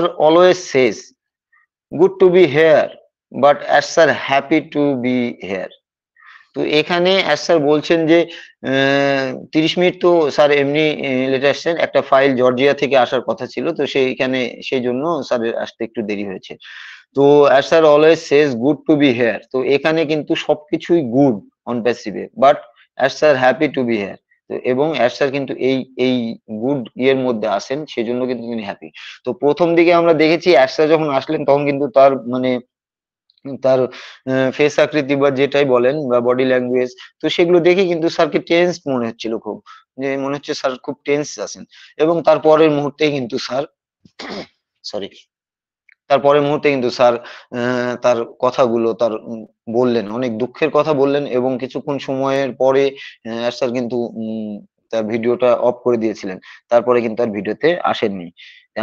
Sir always says, good to be here, but as happy happy to be here. তো এখানে as sir বলছেন যে তিরিশ minute তো স্যার এমনি লেটে আসছেন একটা ফাইল জর্জিয়া থেকে আসার কথা ছিল তো সেইখানে সেই জন্য স্যার আসতে একটু দেরি হয়েছে তো Ash sir always says good to be here তো এখানে কিন্তু সবকিছুই গুড অন প্যাসিভে but Ash sir happy to be here এবং অ্যাশ স্যার কিন্তু এই এই গুড ইয়ের মধ্যে আসেন সেজন্য কিন্তু তিনি হ্যাপি তো প্রথম দিকে আমরা দেখেছি অ্যাশ স্যার যখন আসলেন তখন কিন্তু তার মানে তার ফেস আকৃতি বা যেটাই বলেন বা বডি ল্যাঙ্গুয়েজ তো সেগুলো দেখে কিন্তু স্যারকে টেন্স মনে হচ্ছিল খুব যে মনে হচ্ছে স্যার খুব টেন্স আছেন এবং তার পরের মুহূর্তেই কিন্তু স্যার সরি তার পরের মুহূর্তে কিন্তু স্যার তার কথাগুলো তার বললেন অনেক দুঃখের কথা বললেন এবং কিছুক্ষণ সময়ের পরে স্যার কিন্তু তার ভিডিওটা অফ করে দিয়েছিলেন তারপরে কিন্তু আর ভিডিওতে আসেননি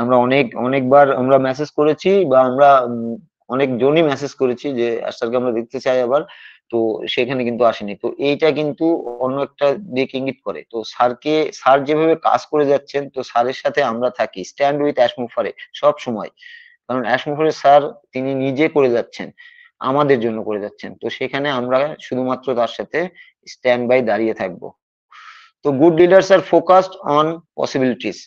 আমরা অনেক অনেকবার আমরা মেসেজ করেছি বা আমরা অনেক জনই মেসেজ করেছি যে স্যারকে আমরা দেখতে চাই আবার তো সেখানে কিন্তু আসেনি তো এইটা কিন্তু অন্য একটা দিক ইঙ্গিত করে তো স্যারকে স্যার যেভাবে কাজ করে যাচ্ছেন তো স্যারের সাথে আমরা থাকি স্ট্যান্ড উইথ অ্যাশমুফারে সব সময় কারণ অ্যাশমোহরের স্যার তিনি নিজে করে যাচ্ছেন আমাদের জন্য করে যাচ্ছেন তো সেখানে আমরা শুধুমাত্র তার সাথে স্ট্যান্ড বাই দাঁড়িয়ে থাকব তো গুড লিডার্স আর ফোকাসড অন পসিবিলিটিস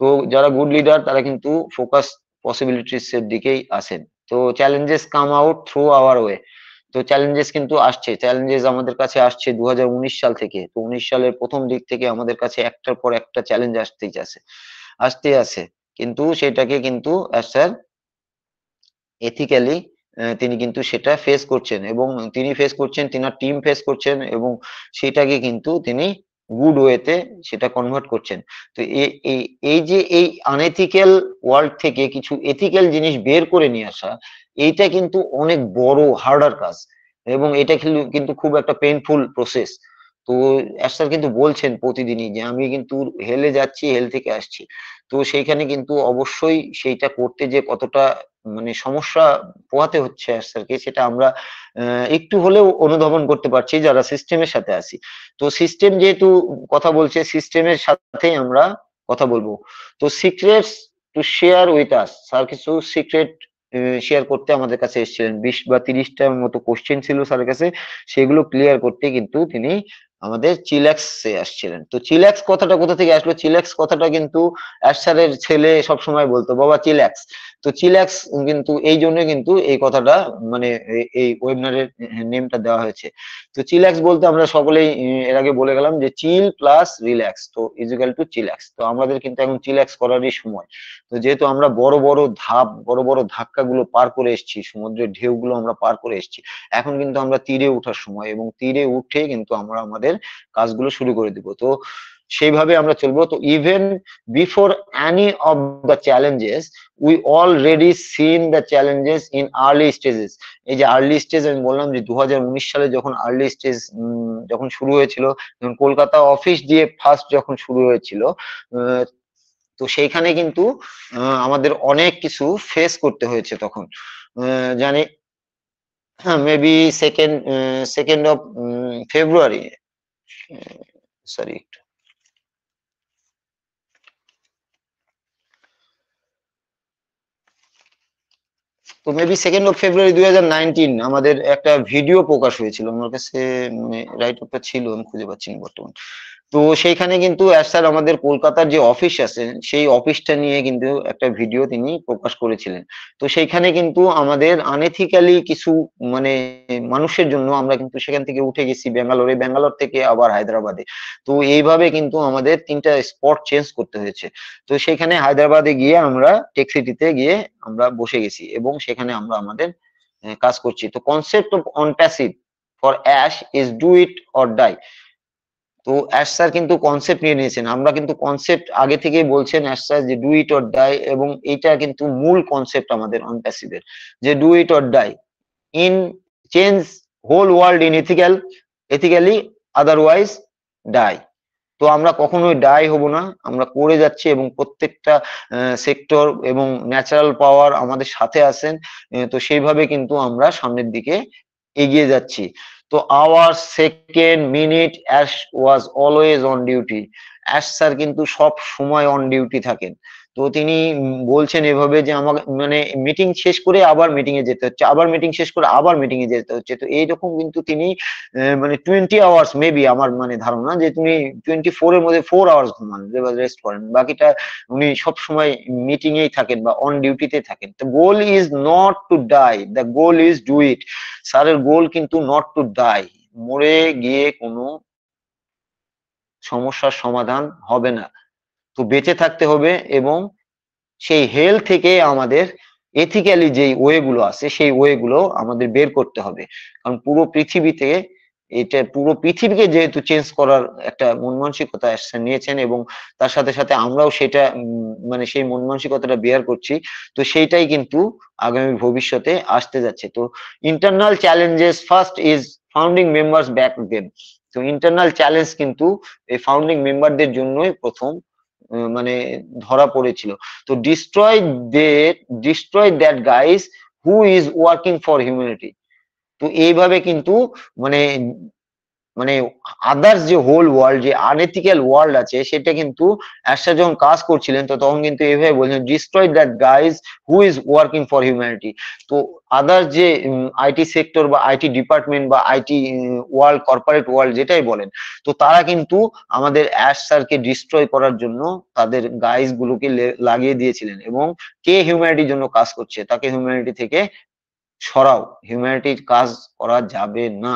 তো যারা গুড লিডার তারা কিন্তু ফোকাস পসিবিলিটিস এর দিকেই আসেন তো challenges come out through our way তো চ্যালেঞ্জেস কিন্তু আসছে চ্যালেঞ্জেস আমাদের কাছে আসছে দু সাল থেকে তো উনিশ সালের প্রথম দিক থেকে আমাদের কাছে একটার পর একটা চ্যালেঞ্জ আসতেই আছে আসতে আছে কিন্তু সেটাকে কিন্তু স্যার এথিক্যালি তিনি কিন্তু সেটা ফেস করছেন এবং তিনি ফেস করছেন তিনার টিম ফেস করছেন এবং সেটাকে কিন্তু তিনি গুড ওয়েতে সেটা কনভার্ট করছেন তো এই যে এই আনএথিক্যাল ওয়ার্ল্ড থেকে কিছু এথিক্যাল জিনিস বের করে নিয়ে আসা এইটা কিন্তু অনেক বড় হার্ডার কাজ এবং এটা কিন্তু খুব একটা পেনফুল প্রসেস তো অ্যাস্টার কিন্তু বলছেন প্রতিদিনই যে আমি কিন্তু হেলে যাচ্ছি হেল থেকে আসছি তো সেইখানে কিন্তু অবশ্যই সেইটা করতে যে কতটা মানে সমস্যা পোহাতে হচ্ছে স্যারকে সেটা আমরা একটু হলেও অনুধাবন করতে পারছি যারা সিস্টেমের সাথে আছি তো সিস্টেম যেহেতু কথা বলছে সিস্টেমের সাথে আমরা কথা বলবো তো secrets to share with us sir কিছু সিক্রেট শেয়ার করতে আমাদের কাছে এসেছিলেন বিশ বা তিরিশটার মতো কোশ্চেন ছিল স্যারের কাছে সেগুলো ক্লিয়ার করতে কিন্তু তিনি আমাদের এ আসছিলেন তো চিল্যাক্স কথাটা কোথা থেকে আসলো চিল্যাক্স কথাটা কিন্তু অ্যাসারের ছেলে সব সময় বলতো বাবা চিল্যাক্স তো চিল্যাক্স কিন্তু এই জন্য কিন্তু এই কথাটা মানে এই ওয়েবিনারের নেমটা দেওয়া হয়েছে তো চিল্যাক্স বলতে আমরা সকলেই এর আগে বলে গেলাম যে চিল প্লাস রিল্যাক্স তো ইজিক্যাল টু চিল্যাক্স তো আমাদের কিন্তু এখন চিল্যাক্স করারই সময় তো যেহেতু আমরা বড় বড় ধাপ বড় বড় ধাক্কাগুলো পার করে এসেছি সমুদ্রের ঢেউগুলো আমরা পার করে এসেছি এখন কিন্তু আমরা তীরে ওঠার সময় এবং তীরে উঠে কিন্তু আমরা আমাদের আমাদের কাজগুলো শুরু করে দিব তো সেইভাবে আমরা চলবো তো even before any of the challenges we already seen the challenges in early stages এই যে আর্লি স্টেজ আমি বললাম যে দু সালে যখন আর্লি স্টেজ যখন শুরু হয়েছিল যখন কলকাতা অফিস দিয়ে ফার্স্ট যখন শুরু হয়েছিল তো সেইখানে কিন্তু আমাদের অনেক কিছু ফেস করতে হয়েছে তখন জানি maybe second second of February sorry একটু তো মেবি সেকেন্ড অফ ফেব্রুয়ারি দুই আমাদের একটা ভিডিও প্রকাশ হয়েছিল আমার কাছে মানে রাইট আপটা ছিল আমি খুঁজে পাচ্ছি না বর্তমান তো সেইখানে কিন্তু স্যার আমাদের কলকাতার যে অফিস আছে সেই অফিসটা নিয়ে কিন্তু একটা ভিডিও তিনি প্রকাশ করেছিলেন তো সেইখানে কিন্তু আমাদের আনেথিক্যালি কিছু মানে মানুষের জন্য আমরা কিন্তু সেখান থেকে উঠে গেছি ব্যাঙ্গালোরে ব্যাঙ্গালোর থেকে আবার হায়দ্রাবাদে তো এইভাবে কিন্তু আমাদের তিনটা স্পট চেঞ্জ করতে হয়েছে তো সেখানে হায়দ্রাবাদে গিয়ে আমরা টেক্সিটিতে গিয়ে আমরা বসে গেছি এবং সেখানে আমরা আমাদের কাজ করছি তো concept of on passive for Ash is do it or die তো অ্যাশ স্যার কিন্তু কনসেপ্ট নিয়ে নিয়েছেন আমরা কিন্তু কনসেপ্ট আগে থেকেই বলছেন অ্যাশ স্যার যে ডু ইট অর ডাই এবং এটা কিন্তু মূল কনসেপ্ট আমাদের অন প্যাসিভের যে do it or die in change whole world in ethical ethically otherwise die তো আমরা কখনোই ডাই হব না আমরা করে যাচ্ছি এবং প্রত্যেকটা সেক্টর এবং ন্যাচারাল পাওয়ার আমাদের সাথে আছেন তো সেইভাবে কিন্তু আমরা সামনের দিকে এগিয়ে যাচ্ছি তো our second minute Ash was always on duty Ash sir কিন্তু সব সময় অন ডিউটি থাকেন তো তিনি বলছেন এভাবে যে আমাকে মানে মিটিং শেষ করে আবার মিটিং এ যেতে হচ্ছে আবার মিটিং শেষ করে আবার মিটিং এ যেতে হচ্ছে তো এইরকম কিন্তু তিনি মানে টোয়েন্টি আওয়ার্স মেবি আমার মানে ধারণা যে তিনি টোয়েন্টি ফোর এর মধ্যে ফোর আওয়ার্স ঘুমান রেস্ট করেন বাকিটা উনি সব সময় মিটিং এই থাকেন বা অন ডিউটিতে থাকেন তো goal is not to die the goal is do it স্যারের গোল কিন্তু নট টু ডাই মরে গিয়ে কোনো সমস্যার সমাধান হবে না তো বেঁচে থাকতে হবে এবং সেই হেল থেকে আমাদের এথিক্যালি যেই ওয়েগুলো আছে সেই ওয়েগুলো আমাদের বের করতে হবে কারণ পুরো পৃথিবীতে এটা পুরো পৃথিবীকে যেহেতু চেঞ্জ করার একটা মন মানসিকতা নিয়েছেন এবং তার সাথে সাথে আমরাও সেটা মানে সেই মন মানসিকতাটা বিয়ার করছি তো সেইটাই কিন্তু আগামী ভবিষ্যতে আসতে যাচ্ছে তো internal challenges first is founding members back then তো ইন্টারনাল চ্যালেঞ্জ কিন্তু এই ফাউন্ডিং মেম্বারদের জন্যই প্রথম মানে ধরা পড়েছিল তো destroy that destroy that guys who is working for humanity তো এইভাবে কিন্তু মানে মানে আদার্স যে হোল ওয়ার্ল্ড যে আনএথিক্যাল ওয়ার্ল্ড আছে সেটা কিন্তু অ্যাশা যখন কাজ করছিলেন তো তখন কিন্তু এভাবে বলছেন destroy that guys who is working for humanity তো আদার্স যে আইটি সেক্টর বা আইটি ডিপার্টমেন্ট বা আইটি ওয়ার্ল্ড কর্পোরেট ওয়ার্ল্ড যেটাই বলেন তো তারা কিন্তু আমাদের অ্যাশ স্যারকে ডিস্ট্রয় করার জন্য তাদের গাইজ গুলোকে লাগিয়ে দিয়েছিলেন এবং কে হিউম্যানিটির জন্য কাজ করছে তাকে হিউম্যানিটি থেকে সরাও হিউম্যানিটির কাজ করা যাবে না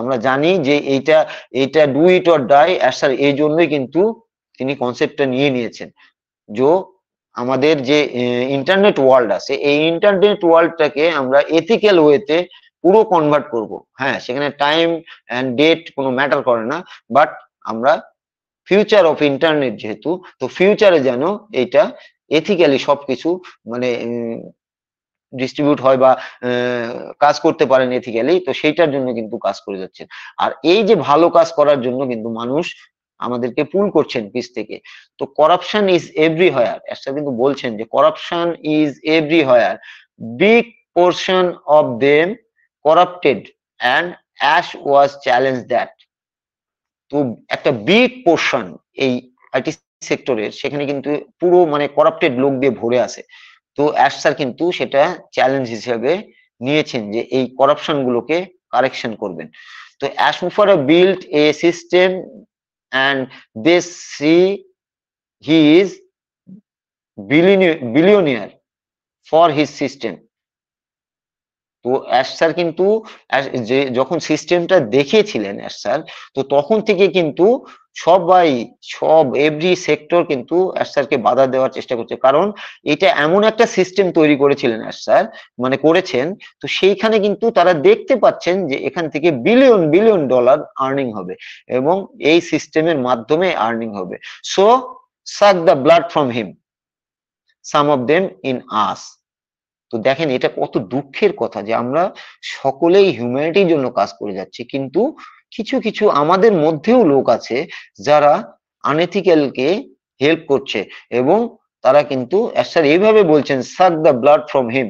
আমরা জানি যে এইটা এইটা do it or die Ash sir এই জন্যই কিন্তু তিনি কনসেপ্টটা নিয়ে নিয়েছেন যে আমাদের যে ইন্টারনেট ওয়ার্ল্ড আছে এই ইন্টারনেট ওয়ার্ল্ডটাকে আমরা এথিক্যাল ওয়েতে পুরো কনভার্ট করব হ্যাঁ সেখানে টাইম অ্যান্ড ডেট কোনো ম্যাটার করে না বাট আমরা ফিউচার অফ ইন্টারনেট যেহেতু তো ফিউচারে যেন এটা এথিক্যালি সবকিছু মানে ডিস্ট্রিবিউট হয় বা কাজ করতে পারেন এথিক্যালি তো সেইটার জন্য কিন্তু কাজ করে যাচ্ছেন আর এই যে ভালো কাজ করার জন্য কিন্তু মানুষ আমাদেরকে পুল করছেন পিস থেকে তো করাপশন ইজ এভরি হয়ার একটা কিন্তু বলছেন যে corruption is everywhere big portion of them corrupted and Ash was challenge that তো একটা বিগ পোর্শন এই আইটি সেক্টরের সেখানে কিন্তু পুরো মানে করাপ্টেড লোক দিয়ে ভরে আছে তো অ্যাশ স্যার কিন্তু সেটা চ্যালেঞ্জ হিসেবে নিয়েছেন যে এই করাপশন গুলোকে কারেকশন করবেন তো ফর মুফারা build a system and they see he is billionaire for his system তো অ্যাশ স্যার কিন্তু যখন সিস্টেমটা দেখিয়েছিলেন অ্যাসার স্যার তো তখন থেকে কিন্তু সবাই সব এভরি সেক্টর কিন্তু অ্যাসারকে স্যারকে বাধা দেওয়ার চেষ্টা করছে কারণ এটা এমন একটা সিস্টেম তৈরি করেছিলেন অ্যাসার স্যার মানে করেছেন তো সেইখানে কিন্তু তারা দেখতে পাচ্ছেন যে এখান থেকে বিলিয়ন বিলিয়ন ডলার আর্নিং হবে এবং এই সিস্টেমের মাধ্যমে আর্নিং হবে so suck the blood from him some of them in us তো দেখেন এটা কত দুঃখের কথা যে আমরা সকলেই হিউম্যানিটির জন্য কাজ করে যাচ্ছি কিন্তু কিছু কিছু আমাদের মধ্যেও লোক আছে যারা আনএথিক্যালকে হেল্প করছে এবং তারা কিন্তু স্যার এইভাবে বলছেন suck the blood from him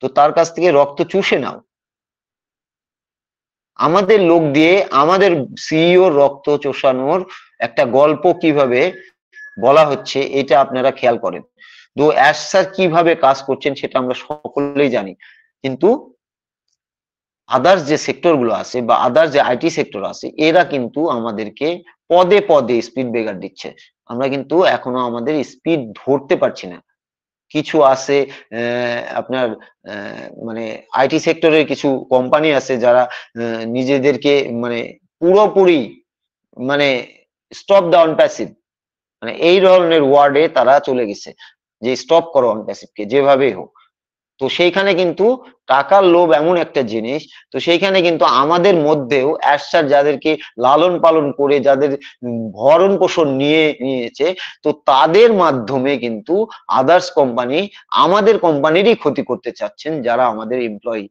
তো তার কাছ থেকে রক্ত চুষে নাও আমাদের লোক দিয়ে আমাদের সিইও e রক্ত চোষানোর একটা গল্প কিভাবে বলা হচ্ছে এটা আপনারা খেয়াল করেন তো অ্যাস স্যার কিভাবে কাজ করছেন সেটা আমরা সকলেই জানি কিন্তু আদার্স যে সেক্টরগুলো আছে বা আদার্স যে আইটি সেক্টর আছে এরা কিন্তু আমাদেরকে পদে পদে স্পিড ব্রেকার দিচ্ছে আমরা কিন্তু এখনো আমাদের স্পিড ধরতে পারছি না কিছু আছে আপনার মানে আইটি সেক্টরের কিছু কোম্পানি আছে যারা নিজেদেরকে মানে পুরোপুরি মানে স্টপ দ্য অনপ্যাসিভ মানে এই ধরনের ওয়ার্ডে তারা চলে গেছে যে স্টপ করো প্যাসিভকে যেভাবেই হোক তো সেইখানে কিন্তু টাকার লোভ এমন একটা জিনিস তো সেইখানে কিন্তু আমাদের মধ্যেও অ্যাসার যাদেরকে লালন পালন করে যাদের ভরণ পোষণ নিয়ে নিয়েছে তো তাদের মাধ্যমে কিন্তু আদার্স কোম্পানি আমাদের কোম্পানিরই ক্ষতি করতে চাচ্ছেন যারা আমাদের এমপ্লয়ি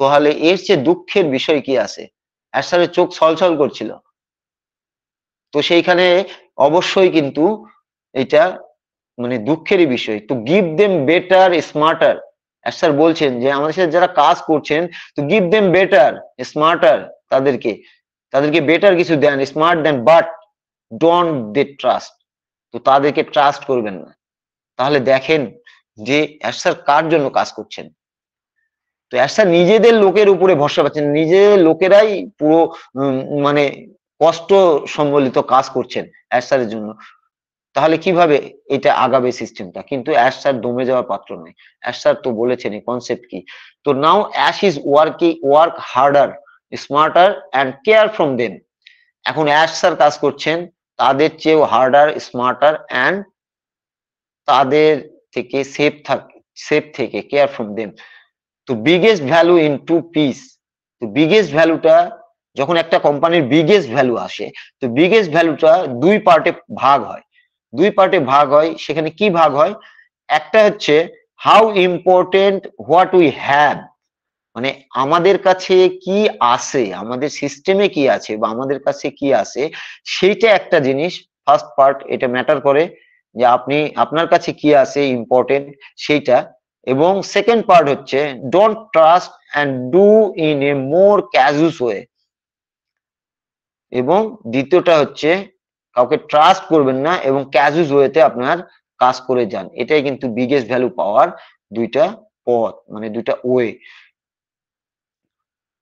তাহলে এর চেয়ে দুঃখের বিষয় কি আছে অ্যাসারের চোখ ছলছল করছিল তো সেইখানে অবশ্যই কিন্তু এটা মানে দুঃখেরই বিষয় তো give them better smarter sir বলছেন যে আমাদের সাথে যারা কাজ করছেন তো গিভ দেম বেটার স্মার্টার তাদেরকে তাদেরকে বেটার কিছু দেন স্মার্ট দেন বাট ডোন্ট দে ট্রাস্ট তো তাদেরকে ট্রাস্ট করবেন না তাহলে দেখেন যে স্যার কার জন্য কাজ করছেন তো স্যার নিজেদের লোকের উপরে ভরসা পাচ্ছেন নিজেদের লোকেরাই পুরো মানে কষ্ট সম্বলিত কাজ করছেন স্যারের জন্য তাহলে কিভাবে এটা আগাবে সিস্টেমটা কিন্তু অ্যাশ স্যার দমে যাওয়ার পাত্র নয় অ্যাশ স্যার তো বলেছেন এই কনসেপ্ট কি তো now Ash is working work harder smarter and care from them এখন অ্যাশ স্যার কাজ করছেন তাদের চেয়েও হার্ডার স্মার্টার অ্যান্ড তাদের থেকে সেফ থাক সেফ থেকে কেয়ার ফ্রম দেম তো biggest value in to peace তো বিগেস্ট ভ্যালুটা যখন একটা কোম্পানির বিগেস্ট ভ্যালু আসে তো বিগেস্ট ভ্যালুটা দুই পার্টে ভাগ হয় দুই পার্টে ভাগ হয় সেখানে কি ভাগ হয় একটা হচ্ছে how important what we have মানে আমাদের কাছে কি আছে আমাদের সিস্টেমে কি আছে বা আমাদের কাছে কি আছে সেইটা একটা জিনিস ফার্স্ট পার্ট এটা ম্যাটার করে যে আপনি আপনার কাছে কি আছে ইম্পর্টেন্ট সেইটা এবং সেকেন্ড পার্ট হচ্ছে don't trust and do in a more cautious way এবং দ্বিতীয়টা হচ্ছে কাউকে ট্রাস্ট করবেন না এবং ক্যাজুয়াল ওয়েতে আপনার কাজ করে যান এটাই কিন্তু বিগেস্ট ভ্যালু পাওয়ার দুইটা পথ মানে দুইটা ওয়ে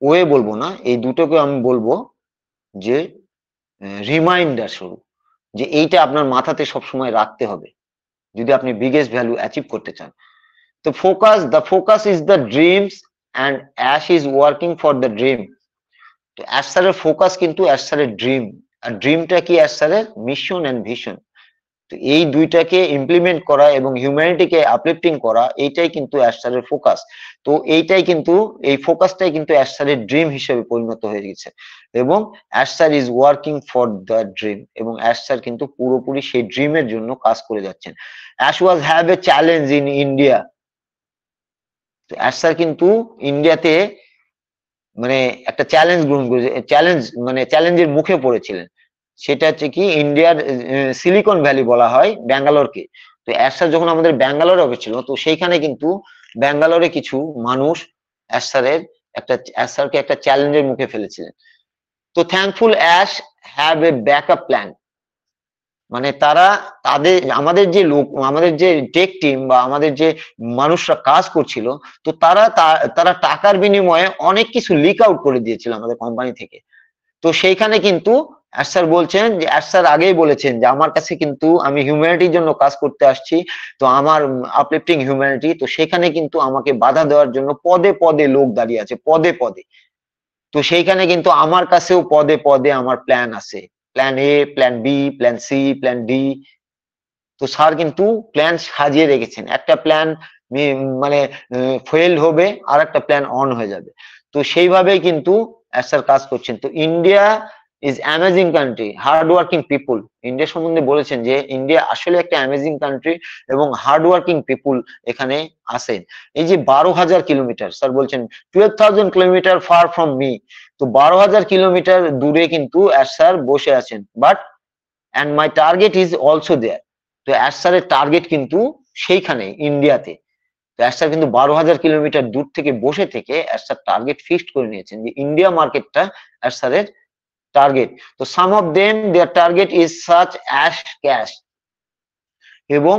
ওয়ে বলবো না এই দুটোকে আমি বলবো যে রিমাইন্ডার শুরু যে এইটা আপনার মাথাতে সবসময় রাখতে হবে যদি আপনি বিগেস্ট ভ্যালু অ্যাচিভ করতে চান তো focus the focus is the dreams and Ash is working for the dream তো অ্যাশ স্যারের ফোকাস কিন্তু অ্যাশ স্যারের ড্রিম আর ড্রিমটা কি অ্যাজ স্যারের মিশন এন্ড ভিশন তো এই দুইটাকে ইমপ্লিমেন্ট করা এবং হিউম্যানিটিকে আপলিফটিং করা এইটাই কিন্তু এর ফোকাস তো এইটাই কিন্তু এই ফোকাসটাই কিন্তু এর ড্রিম হিসেবে পরিণত হয়ে গেছে এবং sir is working for the dream এবং স্যার কিন্তু পুরোপুরি সেই ড্রিমের জন্য কাজ করে যাচ্ছেন Ash was have a challenge in India sir কিন্তু ইন্ডিয়াতে মানে একটা চ্যালেঞ্জ গ্রহণ করেছে চ্যালেঞ্জ মানে চ্যালেঞ্জের মুখে পড়েছিলেন সেটা হচ্ছে কি ইন্ডিয়ার সিলিকন ভ্যালি বলা হয় ব্যাঙ্গালোরকে তো অ্যাসার যখন আমাদের ব্যাঙ্গালোরে ছিল তো সেইখানে কিন্তু ব্যাঙ্গালোরে কিছু মানুষ অ্যাসারের একটা অ্যাসারকে একটা চ্যালেঞ্জের মুখে ফেলেছিলেন তো thankful Ash have a backup plan মানে তারা তাদের আমাদের যে লোক আমাদের যে টেক টিম বা আমাদের যে মানুষরা কাজ করছিল তো তারা তারা টাকার বিনিময়ে অনেক কিছু লিক আউট করে দিয়েছিল আমাদের কোম্পানি থেকে তো সেইখানে কিন্তু অ্যাসার স্যার বলছেন যে অ্যাসার স্যার আগেই বলেছেন যে আমার কাছে কিন্তু আমি হিউম্যানিটির জন্য কাজ করতে আসছি তো আমার আপলিফটিং হিউম্যানিটি তো সেখানে কিন্তু আমাকে বাধা দেওয়ার জন্য পদে পদে লোক দাঁড়িয়ে আছে পদে পদে তো সেইখানে কিন্তু আমার কাছেও পদে পদে আমার প্ল্যান আছে plan A plan B plan C plan D তো স্যার কিন্তু প্ল্যান সাজিয়ে রেখেছেন একটা প্ল্যান মানে ফেল হবে আর একটা প্ল্যান অন হয়ে যাবে তো সেইভাবেই কিন্তু স্যার কাজ করছেন তো India is amazing country hard working people India সম্বন্ধে বলেছেন যে ইন্ডিয়া আসলে একটা অ্যামেজিং কান্ট্রি এবং হার্ড ওয়ার্কিং পিপুল এখানে আসেন এই যে বারো হাজার কিলোমিটার স্যার বলছেন twelve thousand kilometre far from me তো বারো হাজার কিলোমিটার দূরে কিন্তু স্যার বসে আছেন but and my target is also there তো স্যারের টার্গেট কিন্তু সেইখানে ইন্ডিয়াতে তো অ্যাসার কিন্তু বারো হাজার কিলোমিটার দূর থেকে বসে থেকে অ্যাসার টার্গেট ফিক্সড করে নিয়েছেন যে ইন্ডিয়া মার্কেটটা অ্যাসারের target so some of them their target is such as cash এবং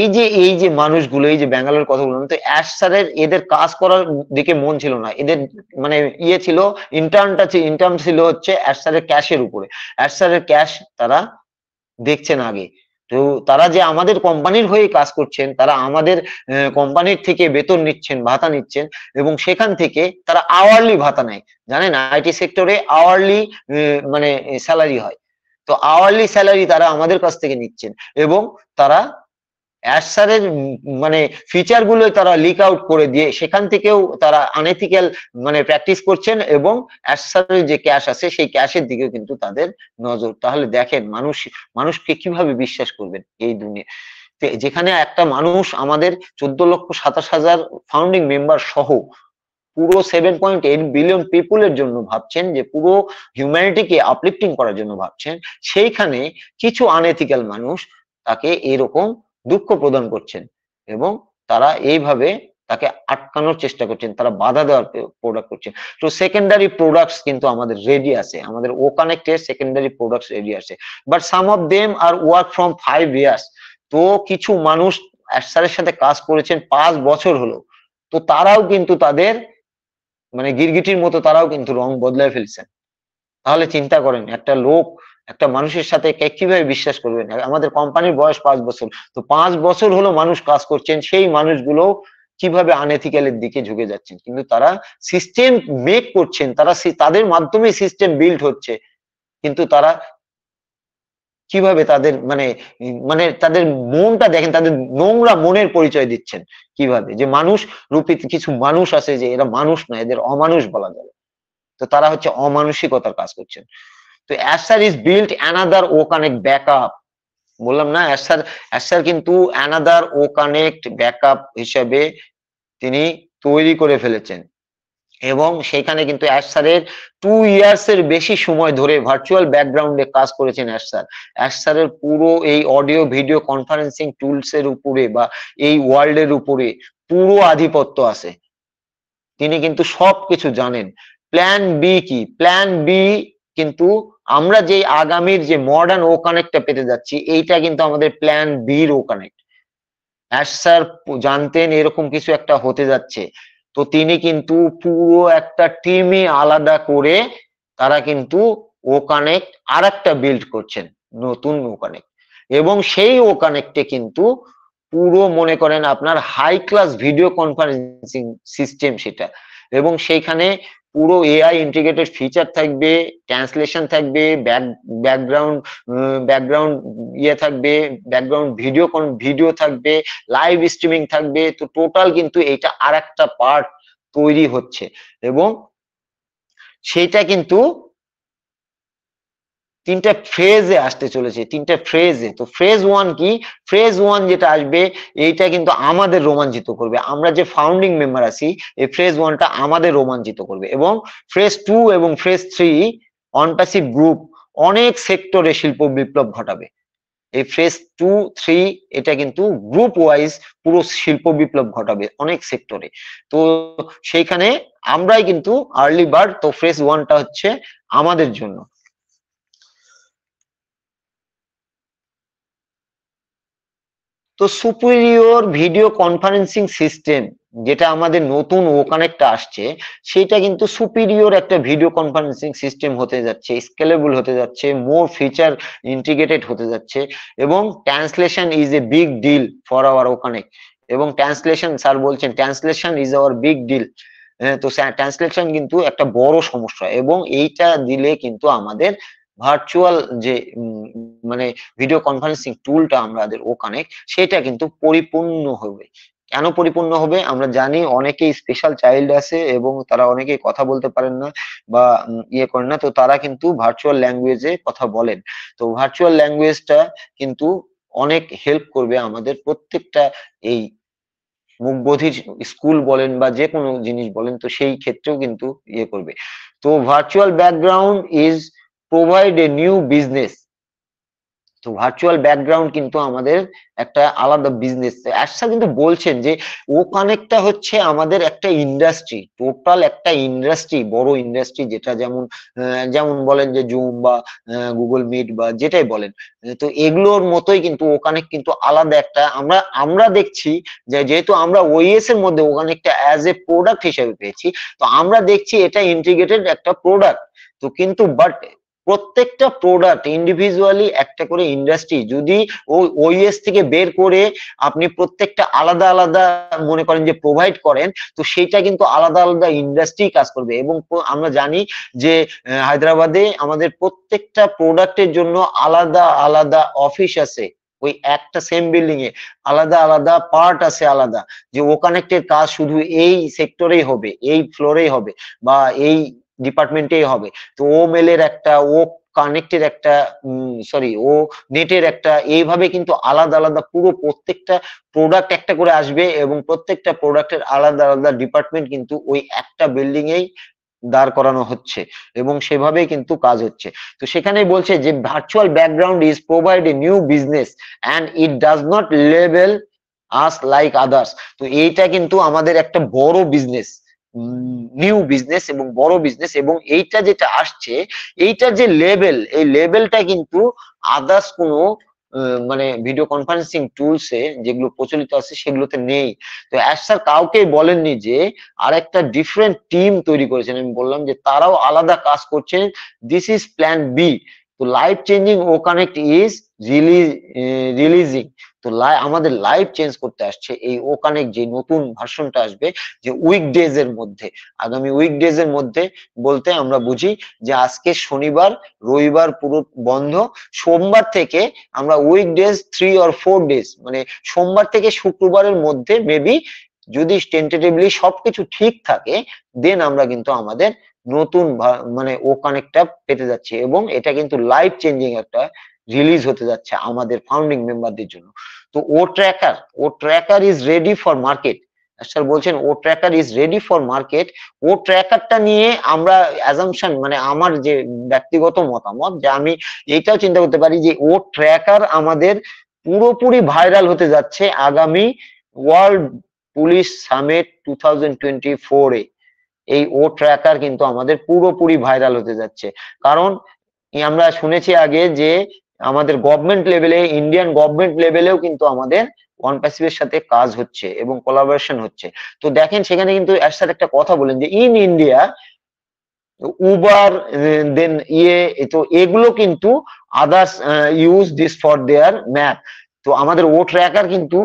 এই যে এই যে মানুষগুলো এই যে ব্যাঙ্গালোর কথা বললাম তো অ্যাশ স্যারের এদের কাজ করার দিকে মন ছিল না এদের মানে ইয়ে ছিল ইন্টার্নটা ইন্টার্ন ছিল হচ্ছে অ্যাস স্যারের ক্যাশের উপরে অ্যাশ স্যারের ক্যাশ তারা দেখছেন আগে তো তারা যে আমাদের কোম্পানির হয়ে কাজ করছেন তারা আমাদের কোম্পানির থেকে বেতন নিচ্ছেন ভাতা নিচ্ছেন এবং সেখান থেকে তারা আওয়ারলি ভাতা নেয় জানেন আইটি সেক্টরে আওয়ারলি মানে স্যালারি হয় তো আওয়ারলি স্যালারি তারা আমাদের কাছ থেকে নিচ্ছেন এবং তারা অ্যাসারের মানে ফিচার গুলো তারা লিক আউট করে দিয়ে সেখান থেকেও তারা আনএথিক্যাল মানে প্র্যাকটিস করছেন এবং অ্যাসারের যে ক্যাশ আছে সেই ক্যাশের দিকেও কিন্তু তাদের নজর তাহলে দেখেন মানুষ মানুষকে কিভাবে বিশ্বাস করবেন এই দুনিয়া যেখানে একটা মানুষ আমাদের চোদ্দ লক্ষ সাতাশ হাজার ফাউন্ডিং মেম্বার সহ পুরো সেভেন পয়েন্ট এইট বিলিয়ন পিপুলের জন্য ভাবছেন যে পুরো হিউম্যানিটিকে আপলিফটিং করার জন্য ভাবছেন সেইখানে কিছু আনএথিক্যাল মানুষ তাকে এরকম দুঃখ প্রদান করছেন এবং তারা এইভাবে তাকে আটকানোর চেষ্টা করছেন তারা বাধা দেওয়ার প্রোডাক্ট করছেন তো সেকেন্ডারি প্রোডাক্টস কিন্তু আমাদের রেডি আছে আমাদের ও কানেক্টে সেকেন্ডারি প্রোডাক্টস রেডি আছে but some of them are work from five years তো কিছু মানুষ অ্যাসারের সাথে কাজ করেছেন পাঁচ বছর হলো তো তারাও কিন্তু তাদের মানে গিরগিটির মতো তারাও কিন্তু রং বদলায় ফেলছেন তাহলে চিন্তা করেন একটা লোক একটা মানুষের সাথে কিভাবে বিশ্বাস করবেন আমাদের কোম্পানির বয়স পাঁচ বছর তো পাঁচ বছর হলো মানুষ কাজ করছেন সেই মানুষগুলো কিভাবে আনএথিক্যালের দিকে ঝুঁকে যাচ্ছেন কিন্তু তারা সিস্টেম মেক করছেন তারা তাদের মাধ্যমে সিস্টেম বিল্ড হচ্ছে কিন্তু তারা কিভাবে তাদের মানে মানে তাদের মনটা দেখেন তাদের নোংরা মনের পরিচয় দিচ্ছেন কিভাবে যে মানুষ রূপী কিছু মানুষ আছে যে এরা মানুষ না এদের অমানুষ বলা যাবে তো তারা হচ্ছে অমানসিকতার কাজ করছেন তো Asher is built another O Connect backup বললাম না অ্যাসার অ্যাসার কিন্তু অ্যানাদার ও কানেক্ট ব্যাকআপ হিসেবে তিনি তৈরি করে ফেলেছেন এবং সেখানে কিন্তু অ্যাসারের টু ইয়ার্স এর বেশি সময় ধরে ভার্চুয়াল ব্যাকগ্রাউন্ডে কাজ করেছেন অ্যাসার অ্যাসারের পুরো এই অডিও ভিডিও কনফারেন্সিং টুলস এর উপরে বা এই ওয়ার্ল্ড এর উপরে পুরো আধিপত্য আছে তিনি কিন্তু সবকিছু জানেন প্ল্যান বি কি প্ল্যান বি কিন্তু আমরা যে আগামীর যে মডার্ন ও কানেক্টটা পেতে যাচ্ছি এইটা কিন্তু আমাদের প্ল্যান বির ও কানেক্ট অ্যাশ স্যার জানতেন এরকম কিছু একটা হতে যাচ্ছে তো তিনি কিন্তু পুরো একটা টিমে আলাদা করে তারা কিন্তু ও কানেক্ট আর একটা বিল্ড করছেন নতুন ও কানেক্ট এবং সেই ও কানেক্টে কিন্তু পুরো মনে করেন আপনার high class video conferencing system সেটা এবং সেইখানে পুরো এআই ইন্টিগ্রেটেড ফিচার থাকবে ট্রান্সলেশন থাকবে ব্যাকগ্রাউন্ড ব্যাকগ্রাউন্ড ইয়ে থাকবে ব্যাকগ্রাউন্ড ভিডিও কোন ভিডিও থাকবে লাইভ স্ট্রিমিং থাকবে তো টোটাল কিন্তু এটা আর একটা পার্ট তৈরি হচ্ছে এবং সেটা কিন্তু তিনটা ফ্রেজে আসতে চলেছে তিনটা ফ্রেজে তো ফ্রেজ ওয়ান কি ফ্রেজ ওয়ান যেটা আসবে এইটা কিন্তু আমাদের রোমাঞ্চিত করবে আমরা যে ফাউন্ডিং মেম্বার আছি এই ফ্রেজ ওয়ানটা আমাদের রোমাঞ্চিত করবে এবং ফ্রেজ টু এবং ফ্রেজ থ্রি অনটাসিভ গ্রুপ অনেক সেক্টরে শিল্প বিপ্লব ঘটাবে এই ফ্রেজ টু থ্রি এটা কিন্তু গ্রুপ ওয়াইজ পুরো শিল্প বিপ্লব ঘটাবে অনেক সেক্টরে তো সেইখানে আমরাই কিন্তু আর্লি বার্ড তো ফ্রেজ ওয়ানটা হচ্ছে আমাদের জন্য তো সুপিরিয়র ভিডিও কনফারেন্সিং সিস্টেম যেটা আমাদের নতুন ও আসছে সেটা কিন্তু সুপিরিয়র একটা ভিডিও কনফারেন্সিং সিস্টেম হতে যাচ্ছে স্কেলেবল হতে যাচ্ছে মোর ফিচার ইন্টিগ্রেটেড হতে যাচ্ছে এবং translation is a big deal for our O Connect এবং ট্রান্সলেশন স্যার বলছেন translation is our big deal হ্যাঁ তো ট্রান্সলেশন কিন্তু একটা বড় সমস্যা এবং এইটা দিলে কিন্তু আমাদের ভার্চুয়াল যে মানে ভিডিও কনফারেন্সিং টুলটা আমাদের ও কানেক্ট সেটা কিন্তু পরিপূর্ণ হবে কেন পরিপূর্ণ হবে আমরা জানি অনেকেই স্পেশাল চাইল্ড আছে এবং তারা অনেকেই কথা বলতে পারেন না বা ইয়ে করেন না তো তারা কিন্তু ভার্চুয়াল ল্যাঙ্গুয়েজে কথা বলেন তো ভার্চুয়াল ল্যাঙ্গুয়েজটা কিন্তু অনেক হেল্প করবে আমাদের প্রত্যেকটা এই মুখবধির স্কুল বলেন বা যে কোনো জিনিস বলেন তো সেই ক্ষেত্রেও কিন্তু ইয়ে করবে তো virtual background is provide a new business তো ভার্চুয়াল ব্যাকগ্রাউন্ড কিন্তু আমাদের একটা আলাদা বিজনেস আশা কিন্তু বলছেন যে ও কানেক্টটা হচ্ছে আমাদের একটা ইন্ডাস্ট্রি টোটাল একটা ইন্ডাস্ট্রি বড় ইন্ডাস্ট্রি যেটা যেমন যেমন বলেন যে জুম বা গুগল মিট বা যেটাই বলেন তো এগুলোর মতোই কিন্তু ও কানেক্ট কিন্তু আলাদা একটা আমরা আমরা দেখছি যে যেহেতু আমরা ওইএস e এর মধ্যে ও কানেক্টটা অ্যাজ এ প্রোডাক্ট হিসেবে পেয়েছি তো আমরা দেখছি এটা ইন্টিগ্রেটেড একটা প্রোডাক্ট তো কিন্তু বাট প্রত্যেকটা প্রোডাক্ট ইন্ডিভিজুয়ালি একটা করে ইন্ডাস্ট্রি যদি ওই ওইএস থেকে বের করে আপনি প্রত্যেকটা আলাদা আলাদা মনে করেন যে প্রোভাইড করেন তো সেটা কিন্তু আলাদা আলাদা ইন্ডাস্ট্রি কাজ করবে এবং আমরা জানি যে হায়দ্রাবাদে আমাদের প্রত্যেকটা প্রোডাক্টের জন্য আলাদা আলাদা অফিস আছে ওই একটা সেম বিল্ডিং এ আলাদা আলাদা পার্ট আছে আলাদা যে ও কানেক্টের কাজ শুধু এই সেক্টরেই হবে এই ফ্লোরেই হবে বা এই ডিপার্টমেন্টেই হবে তো ও মেলের একটা ও কানেক্টের একটা সরি ও নেটের একটা এইভাবে কিন্তু আলাদা আলাদা পুরো প্রত্যেকটা প্রোডাক্ট একটা করে আসবে এবং প্রত্যেকটা প্রোডাক্টের আলাদা আলাদা ডিপার্টমেন্ট কিন্তু ওই একটা বিল্ডিং এই দাঁড় করানো হচ্ছে এবং সেভাবেই কিন্তু কাজ হচ্ছে তো সেখানে বলছে যে virtual background is provide a new business and it does not level us like others তো এইটা কিন্তু আমাদের একটা বড় বিজনেস নিউ বিজনেস এবং বড় বিজনেস এবং এইটা যেটা আসছে এইটা যে লেভেল এই লেভেলটা কিন্তু আদার্স কোনো মানে ভিডিও কনফারেন্সিং টুলস এ যেগুলো প্রচলিত আছে সেগুলোতে নেই তো অ্যাশ স্যার কাউকেই বলেননি যে আর একটা ডিফারেন্ট টিম তৈরি করেছেন আমি বললাম যে তারাও আলাদা কাজ করছেন দিস ইজ প্ল্যান বি তো life changing O Connect is release releasing তো লাই আমাদের লাইফ চেঞ্জ করতে আসছে এই ও যে নতুন ভার্সনটা আসবে যে উইক ডেজ এর মধ্যে আগামী উইক ডেজ এর মধ্যে বলতে আমরা বুঝি যে আজকে শনিবার রবিবার পুরো বন্ধ সোমবার থেকে আমরা week days three or four days মানে সোমবার থেকে শুক্রবারের মধ্যে মেবি যদি টেন্টেটিভলি সবকিছু ঠিক থাকে দেন আমরা কিন্তু আমাদের নতুন মানে ও কানেক্টটা পেতে যাচ্ছি এবং এটা কিন্তু লাইফ চেঞ্জিং একটা রিলিজ হতে যাচ্ছে আমাদের ফাউন্ডিং মেম্বারদের জন্য তো O Tracker O Tracker is ready for market sir বলছেন O Tracker is ready for market ও ট্র্যাকারটা নিয়ে আমরা অ্যাজাম্পশন মানে আমার যে ব্যক্তিগত মতামত যে আমি এটাও চিন্তা করতে পারি যে ও ট্র্যাকার আমাদের পুরোপুরি ভাইরাল হতে যাচ্ছে আগামী world police summit two thousand twenty ফোরে এই ও ট্র্যাকার কিন্তু আমাদের পুরোপুরি ভাইরাল হতে যাচ্ছে কারণ আমরা শুনেছি আগে যে আমাদের গভর্নমেন্ট লেভেলে ইন্ডিয়ান গভর্নমেন্ট লেভেলেও কিন্তু আমাদের ওয়ান প্যাসিভের সাথে কাজ হচ্ছে এবং কোলাবোরেশন হচ্ছে তো দেখেন সেখানে কিন্তু স্যার একটা কথা বলেন যে ইন ইন্ডিয়া উবার দেন ইয়ে তো এগুলো কিন্তু others use this for their map তো আমাদের ও ট্র্যাকার কিন্তু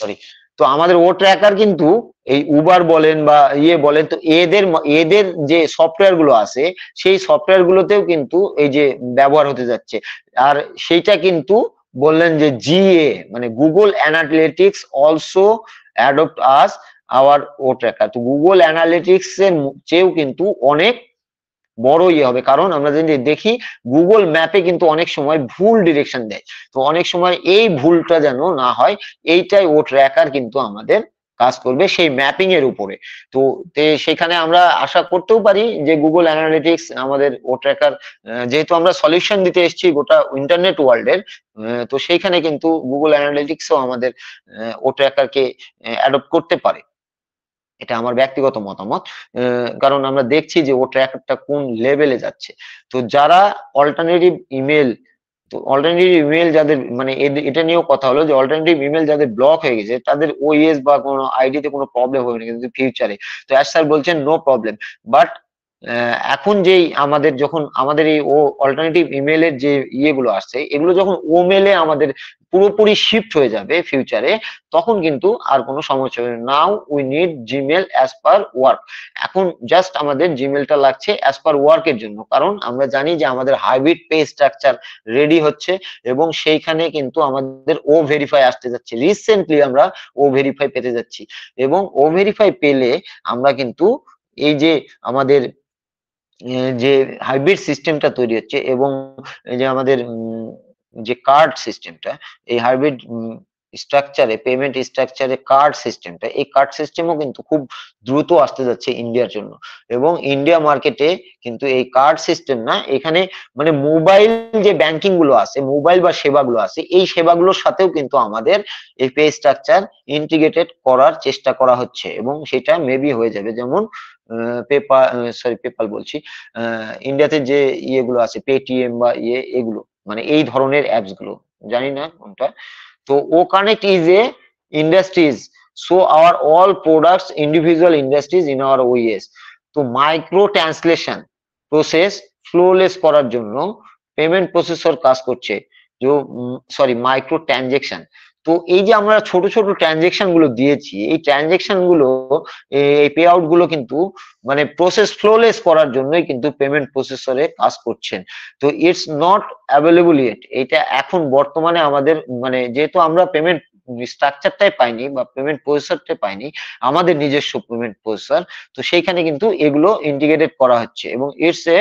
সরি তো আমাদের ও ট্র্যাকার কিন্তু এই উবার বলেন বা ইয়ে বলেন তো এদের এদের যে সফটওয়্যার গুলো আছে সেই সফটওয়্যার গুলোতেও কিন্তু এই যে ব্যবহার হতে যাচ্ছে আর সেইটা কিন্তু বললেন যে জিএ মানে Google Analytics also adopt us our O Tracker তো গুগল অ্যানালিটিক্স এর চেয়েও কিন্তু অনেক বড় ইয়ে হবে কারণ আমরা যদি দেখি গুগল ম্যাপে কিন্তু অনেক সময় ভুল ডিরেকশন দেয় তো অনেক সময় এই ভুলটা যেন না হয় এইটাই ও ট্র্যাকার কিন্তু আমাদের কাজ করবে সেই ম্যাপিং এর উপরে তো সেখানে আমরা আশা করতেও পারি যে গুগল অ্যানালিটিক্স আমাদের ও ট্র্যাকার যেহেতু আমরা সলিউশন দিতে এসেছি গোটা ইন্টারনেট ওয়ার্ল্ডের তো সেইখানে কিন্তু গুগল অ্যানালিটিক্সও আমাদের ও ট্র্যাকারকে অ্যাডপ্ট করতে পারে এটা আমার ব্যক্তিগত মতামত কারণ আমরা দেখছি যে ও ট্র্যাকটা কোন লেভেলে যাচ্ছে তো যারা অল্টারনেটিভ ইমেল তো অল্টারনেটিভ ইমেল যাদের মানে এটা নিয়েও কথা হলো যে অল্টারনেটিভ ইমেল যাদের ব্লক হয়ে গেছে তাদের ওএস e বা কোনো আইডিতে কোনো প্রবলেম হবে না কিন্তু ফিউচারে তো অ্যাশ স্যার বলছেন নো প্রবলেম বাট এখন যেই আমাদের যখন আমাদের এই ও অল্টারনেটিভ ইমেলের যে ইয়েগুলো আসছে এগুলো যখন ও মেলে আমাদের পুরোপুরি শিফট হয়ে যাবে ফিউচারে তখন কিন্তু আর কোনো সমস্যা হবে now we need Gmail as per work এখন জাস্ট আমাদের জিমেলটা লাগছে অ্যাজ পার ওয়ার্কের জন্য কারণ আমরা জানি যে আমাদের হাইব্রিড পে স্ট্রাকচার রেডি হচ্ছে এবং সেইখানে কিন্তু আমাদের ও ভেরিফাই আসতে যাচ্ছে রিসেন্টলি আমরা ও ভেরিফাই পেতে যাচ্ছি এবং ও ভেরিফাই পেলে আমরা কিন্তু এই যে আমাদের যে হাইব্রিড সিস্টেমটা তৈরি হচ্ছে এবং যে আমাদের যে কার্ড সিস্টেমটা এই হাইব্রিড স্ট্রাকচারে পেমেন্ট স্ট্রাকচারে কার্ড সিস্টেমটা এই কার্ড সিস্টেমও কিন্তু খুব দ্রুত আসতে যাচ্ছে ইন্ডিয়ার জন্য এবং ইন্ডিয়া মার্কেটে কিন্তু এই কার্ড সিস্টেম না এখানে মানে মোবাইল যে ব্যাংকিং গুলো আছে মোবাইল বা সেবাগুলো আছে এই সেবাগুলোর সাথেও কিন্তু আমাদের এই পে স্ট্রাকচার ইন্টিগ্রেটেড করার চেষ্টা করা হচ্ছে এবং সেটা মেবি হয়ে যাবে যেমন পেপার সরি পেপাল বলছি ইন্ডিয়াতে যে ইয়েগুলো আছে পেটিএম বা ইয়ে এগুলো মানে এই ধরনের অ্যাপস গুলো জানি না কোনটা তো O Connect is a industries so our all products individual industries in our OES তো মাইক্রো ট্রান্সলেশন প্রসেস ফ্লোলেস করার জন্য পেমেন্ট প্রসেসর কাজ করছে সরি মাইক্রো ট্রানজেকশন তো এই যে আমরা ছোট ছোট ট্রানজেকশন গুলো দিয়েছি এই ট্রানজেকশন গুলো এই পে আউট গুলো কিন্তু মানে প্রসেস ফ্লোলেস করার জন্যই কিন্তু পেমেন্ট প্রসেসরে কাজ করছেন তো ইটস নট অ্যাভেলেবল ইয়েট এটা এখন বর্তমানে আমাদের মানে যেহেতু আমরা পেমেন্ট স্ট্রাকচারটাই পাইনি বা পেমেন্ট প্রসেসরটাই পাইনি আমাদের নিজস্ব পেমেন্ট প্রসেসর তো সেইখানে কিন্তু এগুলো ইন্টিগ্রেটেড করা হচ্ছে এবং it's a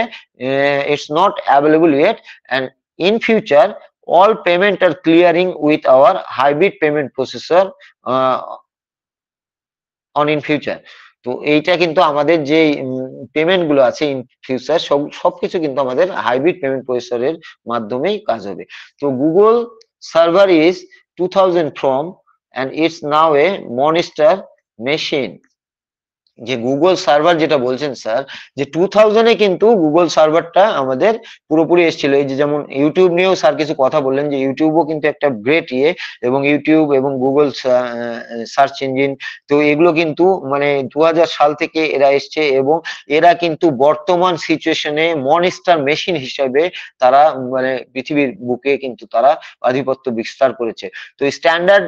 it's not available yet and in future all payment are clearing with our hybrid payment processor uh, on in future তো এইটা কিন্তু আমাদের যে পেমেন্ট গুলো আছে ইন ফিউচার সব সবকিছু কিন্তু আমাদের হাইব্রিড পেমেন্ট প্রসেসরের মাধ্যমেই কাজ হবে তো Google server is two thousand from and it's now a monster machine যে গুগল সার্ভার যেটা বলছেন স্যার যে টু থাউজেন্ডে কিন্তু গুগল সার্ভারটা আমাদের পুরোপুরি এসেছিল এই যে যেমন ইউটিউব নিয়েও স্যার কিছু কথা বললেন যে ইউটিউবও কিন্তু একটা গ্রেট ইয়ে এবং ইউটিউব এবং গুগল সার্চ ইঞ্জিন তো এগুলো কিন্তু মানে দু সাল থেকে এরা এসছে এবং এরা কিন্তু বর্তমান সিচুয়েশনে মনস্টার মেশিন হিসাবে তারা মানে পৃথিবীর বুকে কিন্তু তারা আধিপত্য বিস্তার করেছে তো standard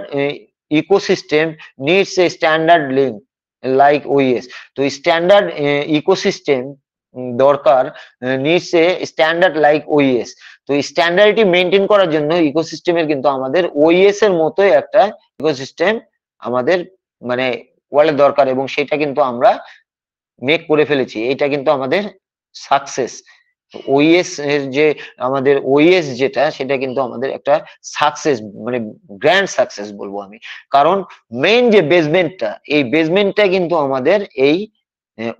ecosystem needs a standard link like OES. তো স্ট্যান্ডার্ড ইকোসিস্টেম eh, দরকার নিচে স্ট্যান্ডার্ড লাইক ওইএস তো স্ট্যান্ডার্ডটি মেনটেন করার জন্য ইকোসিস্টেমের কিন্তু আমাদের ওইএস e এর মতোই একটা ইকোসিস্টেম আমাদের মানে ওয়ার্ল্ডের দরকার এবং সেটা কিন্তু আমরা মেক করে ফেলেছি এটা কিন্তু আমাদের সাকসেস ওইএস e এর যে আমাদের ওইএস e যেটা সেটা কিন্তু আমাদের একটা সাকসেস মানে গ্র্যান্ড সাকসেস বলবো আমি কারণ মেইন যে বেসমেন্টটা এই বেসমেন্টটা কিন্তু আমাদের এই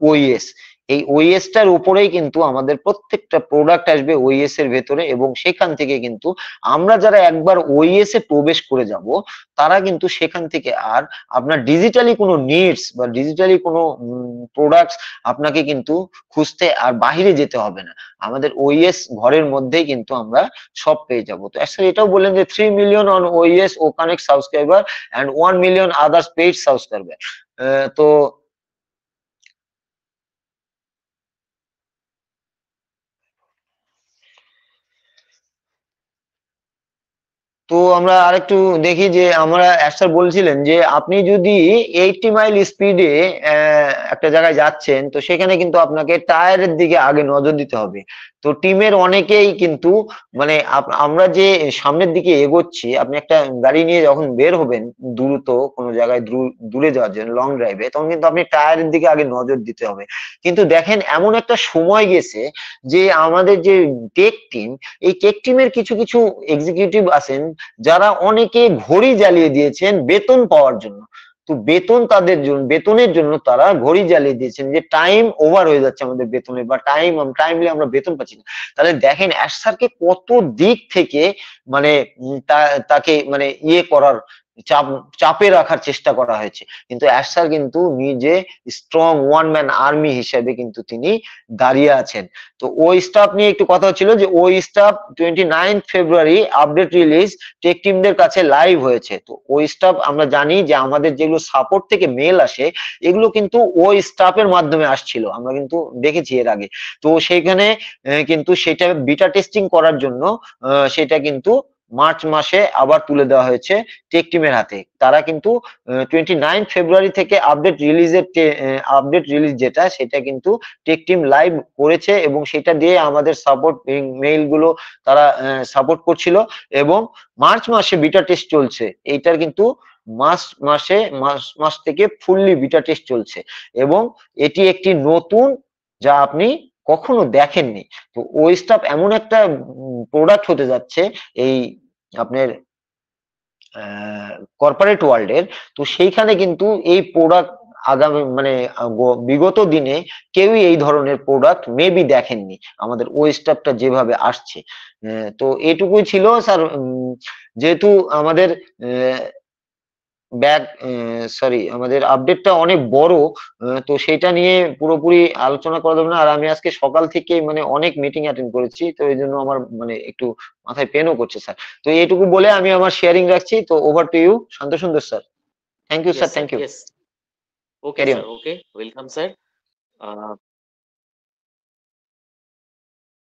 ওইএস এই ওইএস e টার উপরেই কিন্তু আমাদের প্রত্যেকটা প্রোডাক্ট আসবে ওইএস e এর ভেতরে এবং সেখান থেকে কিন্তু আমরা যারা একবার ওইএস e এ প্রবেশ করে যাব তারা কিন্তু সেখান থেকে আর আপনার ডিজিটালি কোনো নিডস বা ডিজিটালি কোনো প্রোডাক্টস আপনাকে কিন্তু খুঁজতে আর বাহিরে যেতে হবে না আমাদের ওইএস ঘরের মধ্যেই কিন্তু আমরা সব পেয়ে যাব তো স্যার এটাও বললেন যে three million on OES O Connect subscriber and one million others paid subscriber তো তো আমরা আরেকটু দেখি যে আমরা অ্যাস্টার বলছিলেন যে আপনি যদি এইটটি মাইল স্পিডে একটা জায়গায় যাচ্ছেন তো সেখানে কিন্তু আপনাকে টায়ারের দিকে আগে নজর দিতে হবে তো টিমের অনেকেই কিন্তু মানে আমরা যে সামনের দিকে এগোচ্ছি আপনি একটা গাড়ি নিয়ে যখন বের হবেন দ্রুত কোনো জায়গায় দূরে যাওয়ার জন্য লং ড্রাইভে তখন কিন্তু আপনি টায়ারের দিকে আগে নজর দিতে হবে কিন্তু দেখেন এমন একটা সময় গেছে যে আমাদের যে টেক টিম এই টেক টিমের কিছু কিছু এক্সিকিউটিভ আছেন যারা অনেকে ঘড়ি জ্বালিয়ে দিয়েছেন বেতন পাওয়ার জন্য তো বেতন তাদের জন্য বেতনের জন্য তারা ঘড়ি জ্বালিয়ে দিয়েছেন যে টাইম ওভার হয়ে যাচ্ছে আমাদের বেতনে বা টাইম টাইমলি আমরা বেতন পাচ্ছি না তাহলে দেখেন অ্যাসারকে কত দিক থেকে মানে তাকে মানে ইয়ে করার চাপ চাপে রাখার চেষ্টা করা হয়েছে কিন্তু অ্যাশার কিন্তু নিজে স্ট্রং ওয়ান ম্যান আর্মি হিসেবে কিন্তু তিনি দাঁড়িয়ে আছেন তো ওই স্টাফ নিয়ে একটু কথা হচ্ছিল যে ওই staff twenty nine February update release tech টিমদের কাছে লাইভ হয়েছে তো ওই স্টাফ আমরা জানি যে আমাদের যেগুলো সাপোর্ট থেকে মেল আসে এগুলো কিন্তু ওই স্টাফের মাধ্যমে আসছিল আমরা কিন্তু দেখেছি এর আগে তো সেইখানে কিন্তু সেটা বিটা টেস্টিং করার জন্য সেটা কিন্তু মার্চ মাসে আবার তুলে দেওয়া হয়েছে টেক টিমের হাতে তারা কিন্তু টোয়েন্টি নাইন ফেব্রুয়ারি থেকে আপডেট রিলিজের আপডেট রিলিজ যেটা সেটা কিন্তু টেক টিম লাইভ করেছে এবং সেটা দিয়ে আমাদের সাপোর্ট মেইলগুলো তারা সাপোর্ট করছিল এবং মার্চ মাসে বিটা টেস্ট চলছে এইটার কিন্তু মাস মাসে মাস মাস থেকে ফুললি বিটা টেস্ট চলছে এবং এটি একটি নতুন যা আপনি কখনো দেখেননি তো ওই স্টাফ এমন একটা প্রোডাক্ট হতে যাচ্ছে এই আপনার কর্পোরেট ওয়ার্ল্ডের তো সেইখানে কিন্তু এই প্রোডাক্ট আগামী মানে বিগত দিনে কেউই এই ধরনের প্রোডাক্ট মেবি দেখেননি আমাদের ওই স্টাফটা যেভাবে আসছে তো এটুকুই ছিল স্যার যেহেতু আমাদের ব্যাক সরি আমাদের আপডেটটা অনেক বড় তো সেটা নিয়ে পুরোপুরি আলোচনা করা যাবে না আর আমি আজকে সকাল থেকে মানে অনেক মিটিং অ্যাটেন্ড করেছি তো এই জন্য আমার মানে একটু মাথায় পেনও করছে স্যার তো এইটুকু বলে আমি আমার শেয়ারিং রাখছি তো ওভার টু ইউ শান্ত সুন্দর sir thank you sir thank you okay okay welcome sir